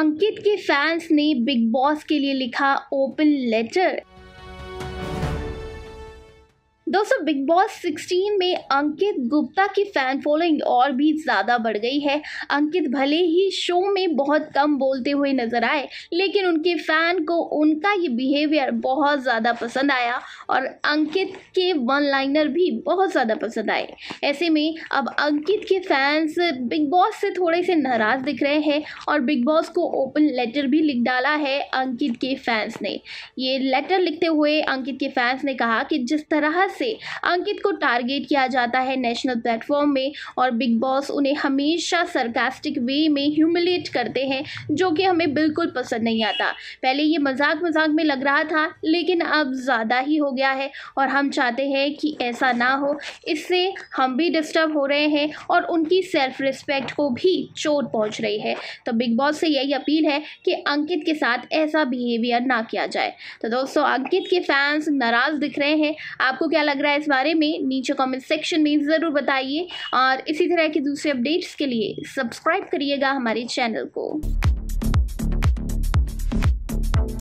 अंकित के फैंस ने big boss के लिए लिखा ओपन लेटर दोस्तों बिग बॉस 16 में अंकित गुप्ता की फ़ैन फॉलोइंग और भी ज़्यादा बढ़ गई है अंकित भले ही शो में बहुत कम बोलते हुए नज़र आए लेकिन उनके फ़ैन को उनका ये बिहेवियर बहुत ज़्यादा पसंद आया और अंकित के वन लाइनर भी बहुत ज़्यादा पसंद आए ऐसे में अब अंकित के फैंस बिग बॉस से थोड़े से नाराज़ दिख रहे हैं और बिग बॉस को ओपन लेटर भी लिख डाला है अंकित के फैंस ने ये लेटर लिखते हुए अंकित के फैंस ने कहा कि जिस तरह से अंकित को टारगेट किया जाता है नेशनल प्लेटफॉर्म में और बिग बॉस उन्हें हमेशा सरकास्टिक वे में ह्यूमिलेट करते हैं जो कि हमें बिल्कुल पसंद नहीं आता पहले ये मजाक मजाक में लग रहा था लेकिन अब ज़्यादा ही हो गया है और हम चाहते हैं कि ऐसा ना हो इससे हम भी डिस्टर्ब हो रहे हैं और उनकी सेल्फ रिस्पेक्ट को भी चोट पहुंच रही है तो बिग बॉस से यही अपील है कि अंकित के साथ ऐसा बिहेवियर ना किया जाए तो दोस्तों अंकित के फैंस नाराज़ दिख रहे हैं आपको क्या लग रहा है इस बारे में नीचे कमेंट सेक्शन में ज़रूर बताइए और इसी तरह के दूसरे अपडेट्स के लिए सब्सक्राइब करिएगा हमारे चैनल को